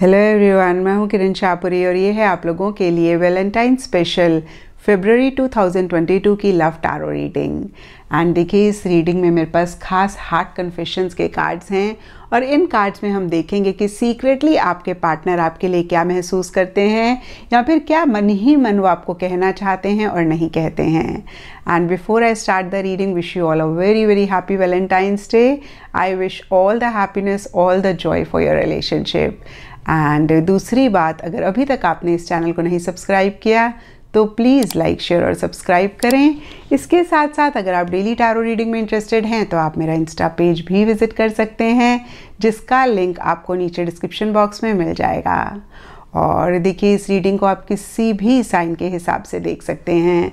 hello everyone मैं हूं किरण शाहपुरी और ये है आप लोगों के लिए वैलेंटाइन स्पेशल फेबररी 2022 की लव टारो रीडिंग एंड देखिए इस रीडिंग में मेरे पास खास हार्ट कन्फेशंस के कार्ड्स हैं और इन कार्ड्स में हम देखेंगे कि सीक्रेटली आपके पार्टनर आपके लिए क्या महसूस करते हैं या फिर क्या मन ही मन वो आपको कहना चाहते हैं और नहीं कहते हैं and before I start the reading wish you all a very very happy Valentine's Day I wish all the happiness all the joy for your relationship and दूसरी बात अगर अभी तक आपने इस चैनल को नहीं सब्सक्राइब किया तो प्लीज़ लाइक शेयर और सब्सक्राइब करें इसके साथ साथ अगर आप डेली टैरो रीडिंग में इंटरेस्टेड हैं तो आप मेरा इंस्टा पेज भी विज़िट कर सकते हैं जिसका लिंक आपको नीचे डिस्क्रिप्शन बॉक्स में मिल जाएगा और देखिए इस रीडिंग को आप किसी भी साइन के हिसाब से देख सकते हैं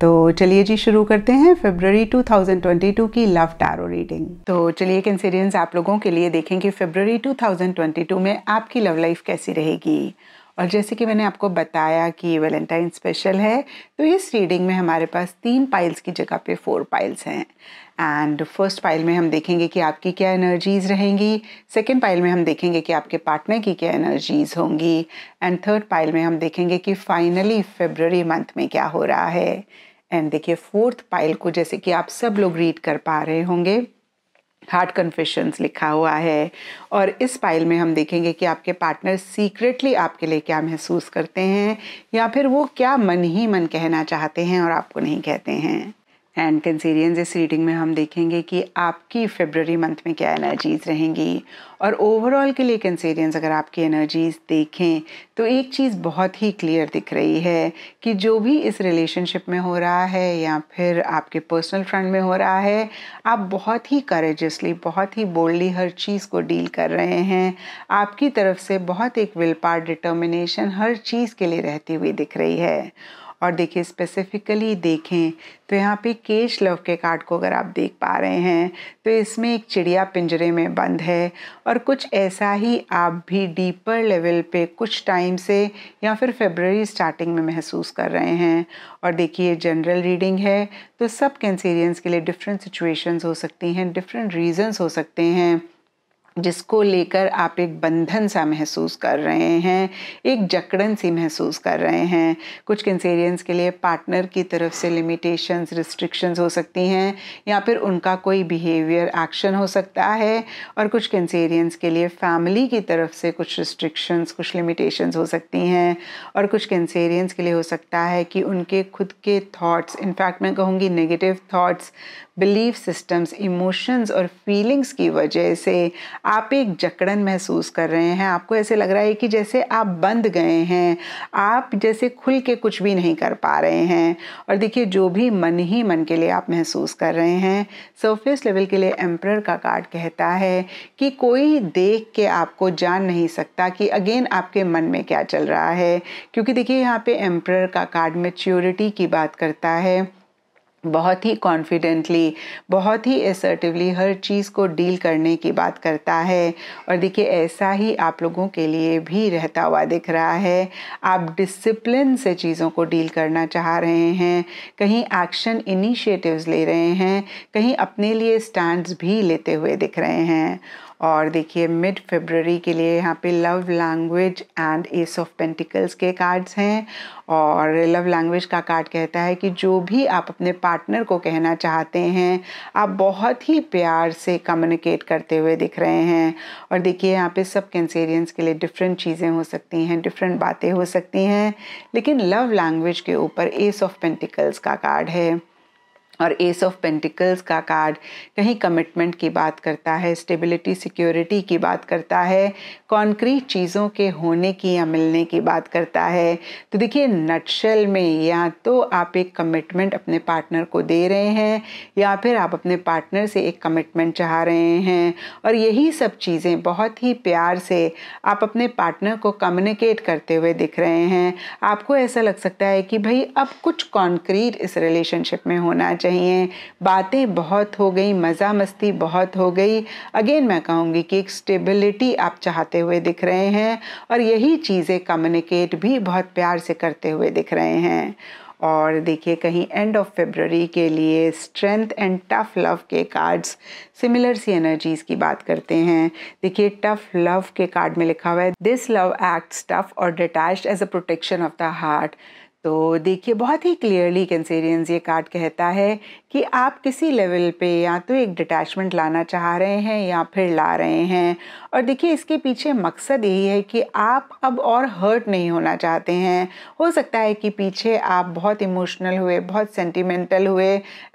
तो चलिए जी शुरू करते हैं फेबररी 2022 की लव टैरो रीडिंग तो चलिए कंसिडियंस आप लोगों के लिए देखें कि फेबररी 2022 में आपकी लव लाइफ कैसी रहेगी और जैसे कि मैंने आपको बताया कि वैलेंटाइन स्पेशल है तो इस रीडिंग में हमारे पास तीन पाइल्स की जगह पे फोर पाइल्स हैं एंड फर्स्ट पाइल में हम देखेंगे कि आपकी क्या एनर्जीज़ रहेंगी सेकेंड पाइल में हम देखेंगे कि आपके पार्टनर की क्या एनर्जीज़ होंगी एंड थर्ड पाइल में हम देखेंगे कि फाइनली फेबररी मंथ में क्या हो रहा है एंड देखिए फोर्थ पाइल को जैसे कि आप सब लोग रीड कर पा रहे होंगे हार्ट कन्फेशंस लिखा हुआ है और इस फाइल में हम देखेंगे कि आपके पार्टनर सीक्रेटली आपके लिए क्या महसूस करते हैं या फिर वो क्या मन ही मन कहना चाहते हैं और आपको नहीं कहते हैं एंड कंसेरियंस इस रीडिंग में हम देखेंगे कि आपकी फेबररी मंथ में क्या एनर्जीज़ रहेंगी और ओवरऑल के लिए कैंसेरियंस अगर आपकी एनर्जीज़ देखें तो एक चीज़ बहुत ही क्लियर दिख रही है कि जो भी इस रिलेशनशिप में हो रहा है या फिर आपके पर्सनल फ्रेंड में हो रहा है आप बहुत ही करेजसली बहुत ही बोल्डली हर चीज़ को डील कर रहे हैं आपकी तरफ से बहुत एक विल पार डिटर्मिनेशन हर चीज़ के लिए रहती हुई दिख रही है और देखिए स्पेसिफिकली देखें तो यहाँ पे केश लव के कार्ड को अगर आप देख पा रहे हैं तो इसमें एक चिड़िया पिंजरे में बंद है और कुछ ऐसा ही आप भी डीपर लेवल पे कुछ टाइम से या फिर फेबररी स्टार्टिंग में महसूस कर रहे हैं और देखिए जनरल रीडिंग है तो सब कैंसेरियंस के लिए डिफरेंट सिचुएशंस हो सकती हैं डिफरेंट रीजंस हो सकते हैं जिसको लेकर आप एक बंधन सा महसूस कर रहे हैं एक जकड़न सी महसूस कर रहे हैं कुछ कंसेरियंस के लिए पार्टनर की तरफ से लिमिटेशंस रिस्ट्रिक्शंस हो सकती हैं या फिर उनका कोई बिहेवियर एक्शन हो सकता है और कुछ कंसेरियंस के लिए फैमिली की तरफ से कुछ रिस्ट्रिक्शंस कुछ लिमिटेशंस हो सकती हैं और कुछ कंसेरियंस के लिए हो सकता है कि उनके खुद के थाट्स इनफैक्ट मैं कहूँगी negative thoughts belief systems emotions और फीलिंग्स की वजह से आप एक जकड़न महसूस कर रहे हैं आपको ऐसे लग रहा है कि जैसे आप बंद गए हैं आप जैसे खुल के कुछ भी नहीं कर पा रहे हैं और देखिए जो भी मन ही मन के लिए आप महसूस कर रहे हैं सरफेस लेवल के लिए एम्प्रर का कार्ड कहता है कि कोई देख के आपको जान नहीं सकता कि अगेन आपके मन में क्या चल रहा है क्योंकि देखिए यहाँ पे एम्प्रर का कार्ड मेच्योरिटी की बात करता है बहुत ही कॉन्फिडेंटली बहुत ही एसर्टिवली हर चीज़ को डील करने की बात करता है और देखिए ऐसा ही आप लोगों के लिए भी रहता हुआ दिख रहा है आप डिसिप्लिन से चीज़ों को डील करना चाह रहे हैं कहीं एक्शन इनिशिएटिव्स ले रहे हैं कहीं अपने लिए स्टैंड्स भी लेते हुए दिख रहे हैं और देखिए मिड फेबररी के लिए यहाँ पे love language and ace of pentacles के कार्ड्स हैं और लव लैंग्वेज का कार्ड कहता है कि जो भी आप अपने पार्टनर को कहना चाहते हैं आप बहुत ही प्यार से कम्युनिकेट करते हुए दिख रहे हैं और देखिए यहाँ पे सब कैंसेरियंस के लिए डिफरेंट चीज़ें हो सकती हैं डिफरेंट बातें हो सकती हैं लेकिन लव लैंग्वेज के ऊपर एस ऑफ पेंटिकल्स का कार्ड है और एस ऑफ पेंटिकल्स का कार्ड कहीं कमिटमेंट की बात करता है स्टेबिलिटी सिक्योरिटी की बात करता है कॉन्क्रीट चीज़ों के होने की या मिलने की बात करता है तो देखिए नटशेल में या तो आप एक कमिटमेंट अपने पार्टनर को दे रहे हैं या फिर आप अपने पार्टनर से एक कमिटमेंट चाह रहे हैं और यही सब चीज़ें बहुत ही प्यार से आप अपने पार्टनर को कम्युनिकेट करते हुए दिख रहे हैं आपको ऐसा लग सकता है कि भाई अब कुछ कॉन्क्रीट इस रिलेशनशिप में होना चाहिए चाहिए बातें बहुत हो गई मज़ा मस्ती बहुत हो गई अगेन मैं कहूँगी कि एक स्टेबिलिटी आप चाहते हुए दिख रहे हैं और यही चीज़ें कम्युनिकेट भी बहुत प्यार से करते हुए दिख रहे हैं और देखिए कहीं एंड ऑफ फेबररी के लिए स्ट्रेंथ एंड टफ लव के कार्ड्स सिमिलर सी एनर्जीज की बात करते हैं देखिए टफ लव के कार्ड में लिखा हुआ है दिस लव एक्ट्स टफ और detach as a protection of the heart तो देखिए बहुत ही क्लियरली कैंसेरियंस ये कार्ड कहता है कि आप किसी लेवल पे या तो एक डिटैचमेंट लाना चाह रहे हैं या फिर ला रहे हैं और देखिए इसके पीछे मकसद यही है कि आप अब और हर्ट नहीं होना चाहते हैं हो सकता है कि पीछे आप बहुत इमोशनल हुए बहुत सेंटिमेंटल हुए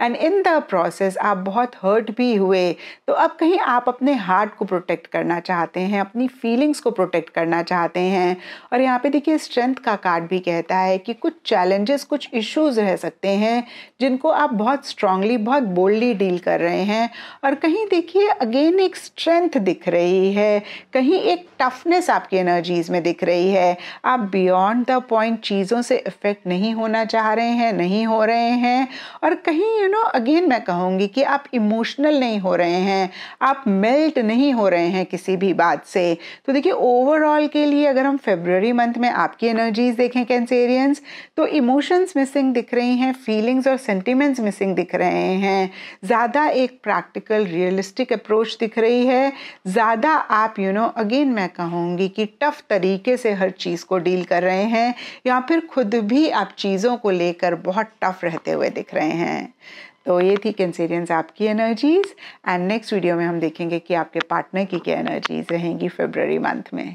एंड इन द प्रोसेस आप बहुत हर्ट भी हुए तो अब कहीं आप अपने हार्ट को प्रोटेक्ट करना चाहते हैं अपनी फीलिंग्स को प्रोटेक्ट करना चाहते हैं और यहाँ पे देखिए स्ट्रेंथ का कार्ड भी कहता है कि कुछ चैलेंजेस कुछ इश्यूज़ रह सकते हैं जिनको आप बहुत स्ट्रॉ स्ट्रांगली बहुत बोल्डली डील कर रहे हैं और कहीं देखिए अगेन एक स्ट्रेंथ दिख रही है कहीं एक टफनेस आपकी एनर्जीज़ में दिख रही है आप बियॉन्ड द पॉइंट चीज़ों से इफ़ेक्ट नहीं होना चाह रहे हैं नहीं हो रहे हैं और कहीं यू नो अगेन मैं कहूँगी कि आप इमोशनल नहीं हो रहे हैं आप मेल्ट नहीं हो रहे हैं किसी भी बात से तो देखिए ओवरऑल के लिए अगर हम फेब्रवरी मंथ में आपकी एनर्जीज देखें कैंसेरियंस तो इमोशंस मिसिंग दिख रही हैं फीलिंग्स और सेंटिमेंट्स मिसिंग दिख दिख रहे हैं ज़्यादा एक प्रैक्टिकल रियलिस्टिक अप्रोच दिख रही है ज़्यादा आप यू नो अगेन मैं कहूँगी कि टफ़ तरीके से हर चीज़ को डील कर रहे हैं या फिर खुद भी आप चीज़ों को लेकर बहुत टफ़ रहते हुए दिख रहे हैं तो ये थी कैंसेरियंस आपकी एनर्जीज़ एंड नेक्स्ट वीडियो में हम देखेंगे कि आपके पार्टनर की क्या एनर्जीज़ रहेंगी फेबररी मंथ में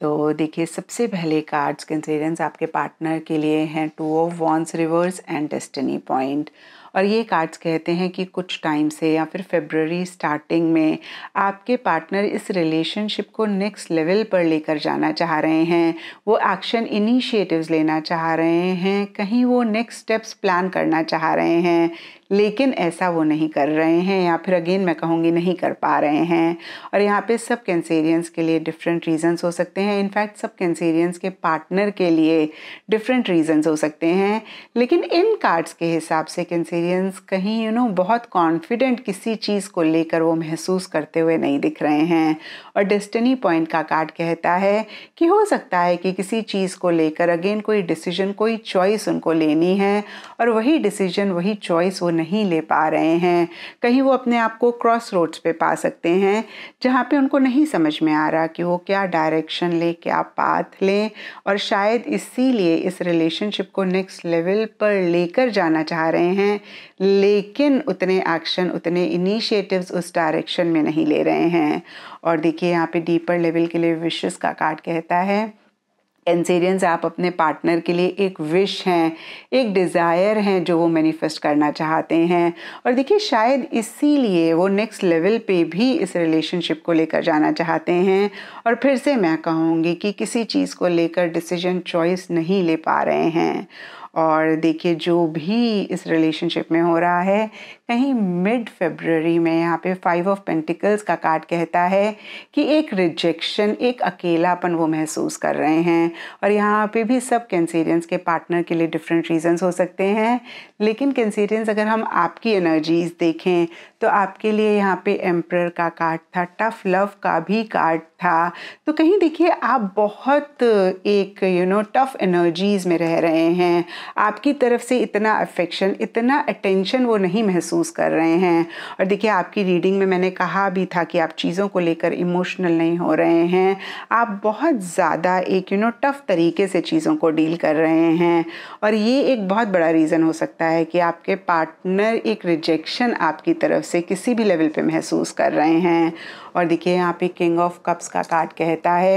तो देखिए सबसे पहले कार्ड्स कंसिडरेंस आपके पार्टनर के लिए हैं two of wands reverse and destiny point और ये कार्ड्स कहते हैं कि कुछ टाइम से या फिर फेबररी स्टार्टिंग में आपके पार्टनर इस रिलेशनशिप को नेक्स्ट लेवल पर लेकर जाना चाह रहे हैं वो एक्शन इनिशिएटिव्स लेना चाह रहे हैं कहीं वो नेक्स्ट स्टेप्स प्लान करना चाह रहे हैं लेकिन ऐसा वो नहीं कर रहे हैं या फिर अगेन मैं कहूँगी नहीं कर पा रहे हैं और यहाँ पे सब कैंसेरियंस के लिए डिफरेंट रीजंस हो सकते हैं इनफैक्ट सब कैंसेरियंस के पार्टनर के लिए डिफरेंट रीजंस हो सकते हैं लेकिन इन कार्ड्स के हिसाब से कैंसेरियंस कहीं यू you नो know, बहुत कॉन्फिडेंट किसी चीज़ को लेकर वो महसूस करते हुए नहीं दिख रहे हैं और डेस्टिनी पॉइंट का कार्ड कहता है कि हो सकता है कि किसी चीज़ को लेकर अगेन कोई डिसीजन कोई चॉइस उनको लेनी है और वही डिसीजन वही चॉइस वो नहीं नहीं ले पा रहे हैं कहीं वो अपने आप को क्रॉस रोड्स पे पा सकते हैं जहाँ पे उनको नहीं समझ में आ रहा कि वो क्या डायरेक्शन लें क्या पाथ लें और शायद इसीलिए इस रिलेशनशिप को नेक्स्ट लेवल पर लेकर जाना चाह रहे हैं लेकिन उतने एक्शन उतने इनिशिएटिव्स उस डायरेक्शन में नहीं ले रहे हैं और देखिए यहाँ पे डीपर लेवल के लिए विशेष का कार्ड कहता है कैंसेरियंस आप अपने पार्टनर के लिए एक विश हैं एक डिज़ायर हैं जो वो मैनिफेस्ट करना चाहते हैं और देखिए शायद इसीलिए वो नेक्स्ट लेवल पे भी इस रिलेशनशिप को लेकर जाना चाहते हैं और फिर से मैं कहूँगी कि किसी चीज़ को लेकर डिसीजन चॉइस नहीं ले पा रहे हैं और देखिए जो भी इस रिलेशनशिप में हो रहा है कहीं मिड फेब्रवरी में यहाँ पे फाइव ऑफ पेंटिकल्स का कार्ड कहता है कि एक रिजेक्शन एक अकेलापन वो महसूस कर रहे हैं और यहाँ पे भी सब कैंसेरियंस के पार्टनर के लिए डिफरेंट रीजंस हो सकते हैं लेकिन कैंसेरियंस अगर हम आपकी एनर्जीज देखें तो आपके लिए यहाँ पे एम्प्रर का कार्ड था टफ लव का भी कार्ड था तो कहीं देखिए आप बहुत एक यू नो टफ एनर्जीज़ में रह रहे हैं आपकी तरफ से इतना अफेक्शन इतना अटेंशन वो नहीं महसूस महसूस कर रहे हैं और देखिए आपकी रीडिंग में मैंने कहा भी था कि आप चीज़ों को लेकर इमोशनल नहीं हो रहे हैं आप बहुत ज़्यादा एक यू नो टफ़ तरीके से चीज़ों को डील कर रहे हैं और ये एक बहुत बड़ा रीज़न हो सकता है कि आपके पार्टनर एक रिजेक्शन आपकी तरफ से किसी भी लेवल पर महसूस कर रहे हैं और देखिए यहाँ पे किंग ऑफ कप्स का कार्ड कहता है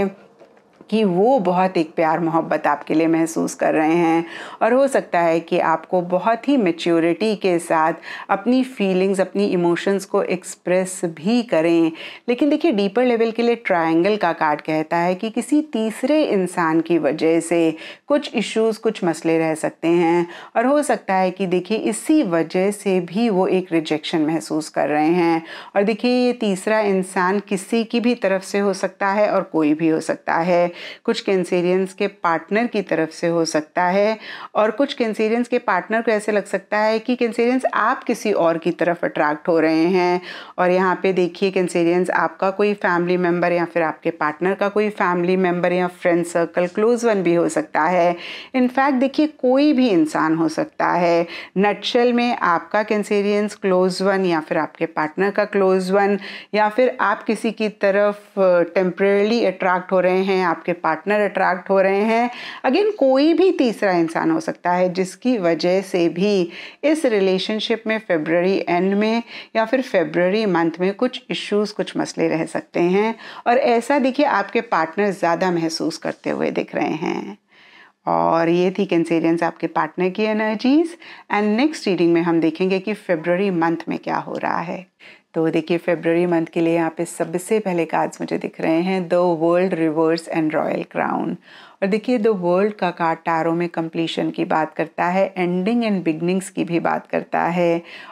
कि वो बहुत एक प्यार मोहब्बत आपके लिए महसूस कर रहे हैं और हो सकता है कि आपको बहुत ही मेच्योरिटी के साथ अपनी फीलिंग्स अपनी इमोशंस को एक्सप्रेस भी करें लेकिन देखिए डीपर लेवल के लिए ट्रायंगल का कार्ड कहता है कि किसी तीसरे इंसान की वजह से कुछ इश्यूज कुछ मसले रह सकते हैं और हो सकता है कि देखिए इसी वजह से भी वो एक रिजेक्शन महसूस कर रहे हैं और देखिए ये तीसरा इंसान किसी की भी तरफ से हो सकता है और कोई भी हो सकता है कुछ कैंसेरियंस के पार्टनर की तरफ से हो सकता है और कुछ कैंसेरियंस के पार्टनर को ऐसे लग सकता है कि कैंसेरियंस आप किसी और की तरफ अट्रैक्ट हो रहे हैं और यहाँ पे देखिए कैंसेरियंस आपका कोई फैमिली मेम्बर या फिर आपके पार्टनर का कोई फैमिली मेम्बर या फ्रेंड सर्कल क्लोज वन भी हो सकता है इनफैक्ट देखिए कोई भी इंसान हो सकता है नटशल में आपका कैंसेरियंस क्लोज वन या फिर आपके पार्टनर का क्लोज वन या फिर आप किसी की तरफ टेम्परेली अट्रैक्ट हो रहे हैं आप आपके पार्टनर अट्रैक्ट हो रहे हैं अगेन कोई भी तीसरा इंसान हो सकता है जिसकी वजह से भी इस रिलेशनशिप में फेबररी एंड में या फिर फेबररी मंथ में कुछ इश्यूज कुछ मसले रह सकते हैं और ऐसा देखिए आपके पार्टनर ज़्यादा महसूस करते हुए दिख रहे हैं और ये थी कैंसेरियंस आपके पार्टनर की एनर्जीज एंड नेक्स्ट रीडिंग में हम देखेंगे कि फेबररी मंथ में क्या हो रहा है तो देखिए फेबररी मंथ के लिए यहाँ पे सबसे पहले कार्ड्स मुझे दिख रहे हैं the world reverse and royal crown और देखिए द वर्ल्ड का कार्ड टारो में कंप्लीशन की बात करता है एंडिंग एंड बिगनिंग्स की भी बात करता है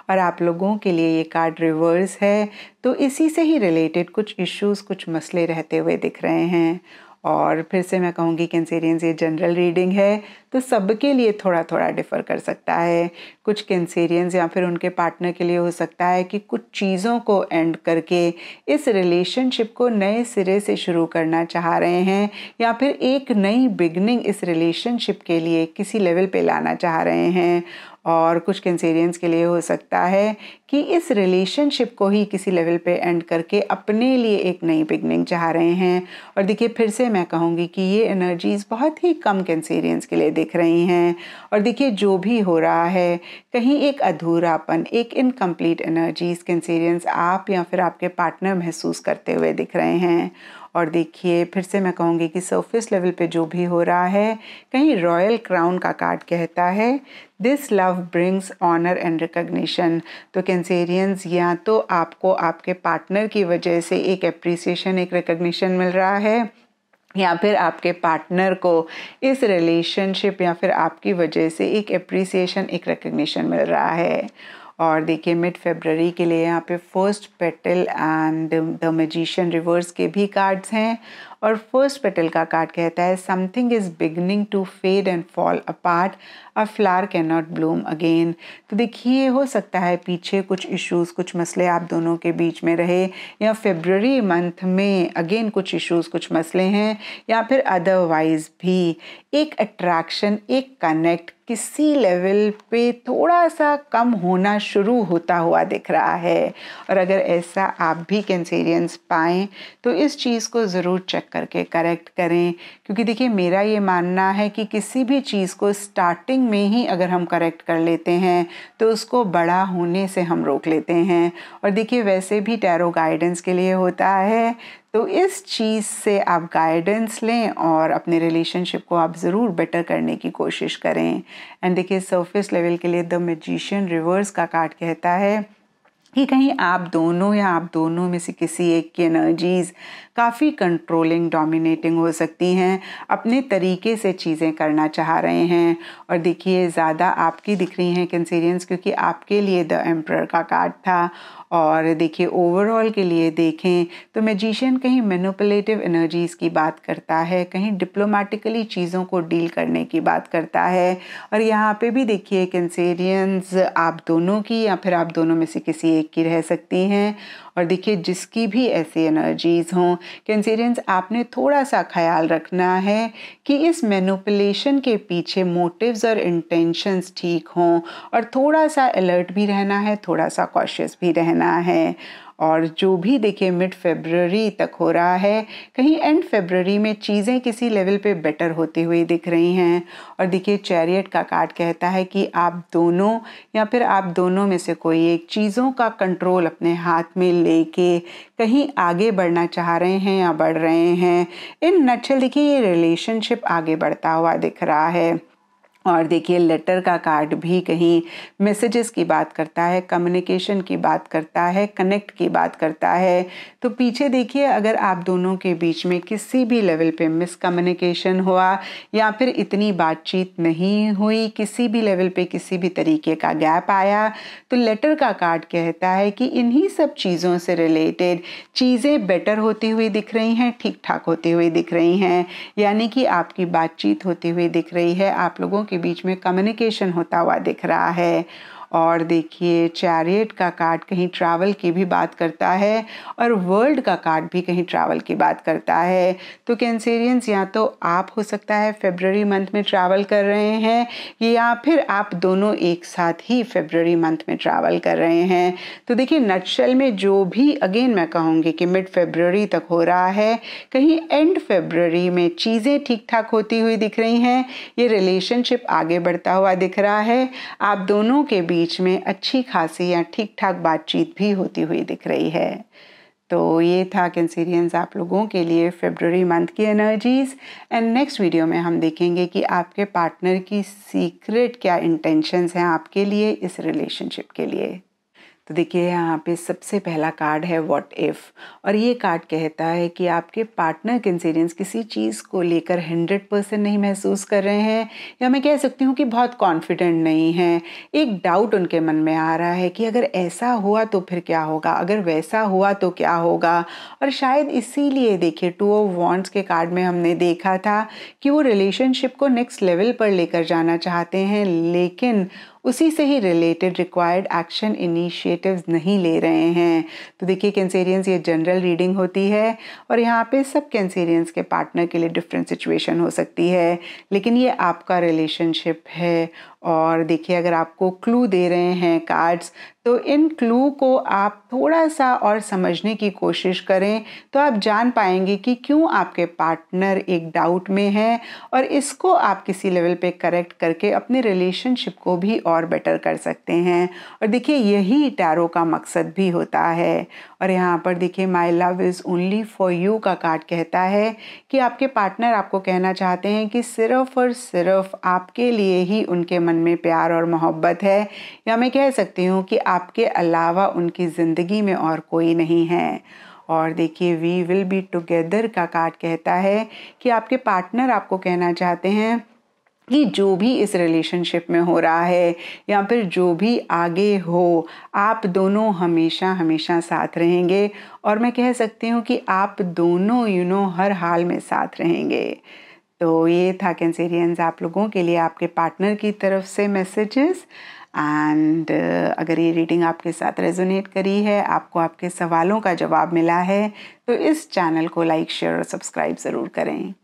और आप लोगों के लिए ये कार्ड रिवर्स है तो इसी से ही रिलेटेड कुछ इश्यूज कुछ मसले रहते हुए दिख रहे हैं और फिर से मैं कहूँगी कैंसेरियंस ये जनरल रीडिंग है तो सबके लिए थोड़ा थोड़ा डिफ़र कर सकता है कुछ कैंसेरियंस या फिर उनके पार्टनर के लिए हो सकता है कि कुछ चीज़ों को एंड करके इस रिलेशनशिप को नए सिरे से शुरू करना चाह रहे हैं या फिर एक नई बिगनिंग इस रिलेशनशिप के लिए किसी लेवल पे लाना चाह रहे हैं और कुछ कैंसेरियंस के लिए हो सकता है कि इस रिलेशनशिप को ही किसी लेवल पे एंड करके अपने लिए एक नई बिगनिंग चाह रहे हैं और देखिए फिर से मैं कहूँगी कि ये एनर्जीज़ बहुत ही कम कैंसेरियंस के लिए दे देख रही हैं और देखिए जो भी हो रहा है कहीं एक अधूरापन एक इनकम्प्लीट एनर्जीज कंसीरियंस आप या फिर आपके पार्टनर महसूस करते हुए दिख रहे हैं और देखिए फिर से मैं कहूँगी कि सरफेस लेवल पे जो भी हो रहा है कहीं रॉयल क्राउन का कार्ड कहता है this love brings honour and recognition तो कैंसेरियंस या तो आपको आपके पार्टनर की वजह से एक अप्रिसिएशन एक रिकग्निशन मिल रहा है या फिर आपके पार्टनर को इस रिलेशनशिप या फिर आपकी वजह से एक अप्रिसिएशन एक रिकग्निशन मिल रहा है और देखिए मिड फेबररी के लिए यहाँ पे first petal and the magician reverse के भी कार्ड्स हैं और फर्स्ट पेटल का कार्ड कहता है something is beginning to fade and fall apart a flower can not bloom again तो देखिए हो सकता है पीछे कुछ इश्यूज कुछ मसले आप दोनों के बीच में रहे या फेबररी मंथ में अगेन कुछ इश्यूज कुछ मसले हैं या फिर अदरवाइज भी एक अट्रैक्शन एक कनेक्ट किसी लेवल पे थोड़ा सा कम होना शुरू होता हुआ दिख रहा है और अगर ऐसा आप भी कैंसेरियंस पाएँ तो इस चीज़ को ज़रूर चेक करके करेक्ट करें क्योंकि देखिए मेरा ये मानना है कि किसी भी चीज़ को स्टार्टिंग में ही अगर हम करेक्ट कर लेते हैं तो उसको बड़ा होने से हम रोक लेते हैं और देखिए वैसे भी टैरो गाइडेंस के लिए होता है तो इस चीज़ से आप गाइडेंस लें और अपने रिलेशनशिप को आप ज़रूर बेटर करने की कोशिश करें एंड देखिए सरफेस लेवल के लिए द मजिशियन रिवर्स का कार्ड कहता है कि कहीं आप दोनों या आप दोनों में से किसी एक की एनर्जीज़ काफ़ी कंट्रोलिंग डोमिनेटिंग हो सकती हैं अपने तरीके से चीज़ें करना चाह रहे हैं और देखिए ज़्यादा आपकी दिख रही हैं कंसीरियंस क्योंकि आपके लिए द एम्प्रर का कार्ड था और देखिए ओवरऑल के लिए देखें तो मैजिशियन कहीं मेनोपलेटिव एनर्जीज़ की बात करता है कहीं डिप्लोमेटिकली चीज़ों को डील करने की बात करता है और यहाँ पे भी देखिए कैंसेरियंस आप दोनों की या फिर आप दोनों में से किसी एक की रह सकती हैं और देखिए जिसकी भी ऐसी एनर्जीज़ हों कैंसेरियंस आपने थोड़ा सा ख्याल रखना है कि इस मैनुपलेशन के पीछे मोटिव्स और इंटेंशंस ठीक हों और थोड़ा सा अलर्ट भी रहना है थोड़ा सा कॉशियस भी रहना करना है और जो भी देखिए मिड फेबररी तक हो रहा है कहीं एंड फेबररी में चीज़ें किसी लेवल पे बेटर होती हुई दिख रही हैं और देखिए चैरियट का कार्ड कहता है कि आप दोनों या फिर आप दोनों में से कोई एक चीज़ों का कंट्रोल अपने हाथ में लेके कहीं आगे बढ़ना चाह रहे हैं या बढ़ रहे हैं इन नक्षल देखिए ये रिलेशनशिप आगे बढ़ता हुआ दिख रहा है और देखिए लेटर का कार्ड भी कहीं मैसेजेस की बात करता है कम्युनिकेशन की बात करता है कनेक्ट की बात करता है तो पीछे देखिए अगर आप दोनों के बीच में किसी भी लेवल पे मिसकम्युनिकेशन हुआ या फिर इतनी बातचीत नहीं हुई किसी भी लेवल पे किसी भी तरीके का गैप आया तो लेटर का कार्ड कहता है कि इन्हीं सब चीज़ों से रिलेटेड चीज़ें बेटर होती हुई दिख रही हैं ठीक ठाक होती हुई दिख रही हैं यानी कि आपकी बातचीत होती हुई दिख रही है आप लोगों की के बीच में कम्युनिकेशन होता हुआ दिख रहा है और देखिए चैरियट का कार्ड कहीं ट्रैवल की भी बात करता है और वर्ल्ड का कार्ड भी कहीं ट्रैवल की बात करता है तो कैंसेरियंस या तो आप हो सकता है फेबररी मंथ में ट्रैवल कर रहे हैं या फिर आप दोनों एक साथ ही फेबररी मंथ में ट्रैवल कर रहे हैं तो देखिए नटशल में जो भी अगेन मैं कहूँगी कि मिड फेबररी तक हो रहा है कहीं एंड फेबररी में चीज़ें ठीक ठाक होती हुई दिख रही हैं ये रिलेशनशिप आगे बढ़ता हुआ दिख रहा है आप दोनों के बीच बीच में अच्छी खासी या ठीक ठाक बातचीत भी होती हुई दिख रही है तो ये था कैंसीरियंस आप लोगों के लिए फेबररी मंथ की एनर्जीज़ एंड नेक्स्ट वीडियो में हम देखेंगे कि आपके पार्टनर की सीक्रेट क्या इंटेंशंस हैं आपके लिए इस रिलेशनशिप के लिए तो देखिए यहाँ पे सबसे पहला कार्ड है व्हाट इफ़ और ये कार्ड कहता है कि आपके पार्टनर कंसीडेंस किसी चीज़ को लेकर हंड्रेड परसेंट नहीं महसूस कर रहे हैं या मैं कह सकती हूँ कि बहुत कॉन्फिडेंट नहीं है एक डाउट उनके मन में आ रहा है कि अगर ऐसा हुआ तो फिर क्या होगा अगर वैसा हुआ तो क्या होगा और शायद इसीलिए देखिए टू ऑफ वॉन्ट्स के कार्ड में हमने देखा था कि वो रिलेशनशिप को नेक्स्ट लेवल पर लेकर जाना चाहते हैं लेकिन उसी से ही रिलेटेड रिक्वायर्ड एक्शन इनिशिएटिव्स नहीं ले रहे हैं तो देखिए कैंसेरियंस ये जनरल रीडिंग होती है और यहाँ पे सब कैंसेरियंस के पार्टनर के लिए डिफरेंट सिचुएशन हो सकती है लेकिन ये आपका रिलेशनशिप है और देखिए अगर आपको क्लू दे रहे हैं कार्ड्स तो इन क्लू को आप थोड़ा सा और समझने की कोशिश करें तो आप जान पाएंगे कि क्यों आपके पार्टनर एक डाउट में हैं और इसको आप किसी लेवल पे करेक्ट करके अपने रिलेशनशिप को भी और बेटर कर सकते हैं और देखिए यही टैरो का मकसद भी होता है और यहाँ पर देखिए my love is only for you का कार्ड कहता है कि आपके पार्टनर आपको कहना चाहते हैं कि सिर्फ और सिर्फ आपके लिए ही उनके मन मन में प्यार और मोहब्बत है या मैं कह सकती हूँ कि आपके अलावा उनकी ज़िंदगी में और कोई नहीं है और देखिए वी विल बी टुगेदर का कार्ड कहता है कि आपके पार्टनर आपको कहना चाहते हैं कि जो भी इस रिलेशनशिप में हो रहा है या फिर जो भी आगे हो आप दोनों हमेशा हमेशा साथ रहेंगे और मैं कह सकती हूँ कि आप दोनों यू you नो know, हर हाल में साथ रहेंगे तो ये था कैंसेरियंस आप लोगों के लिए आपके पार्टनर की तरफ से मैसेजेस एंड uh, अगर ये रीडिंग आपके साथ रेजोनेट करी है आपको आपके सवालों का जवाब मिला है तो इस चैनल को लाइक शेयर और सब्सक्राइब ज़रूर करें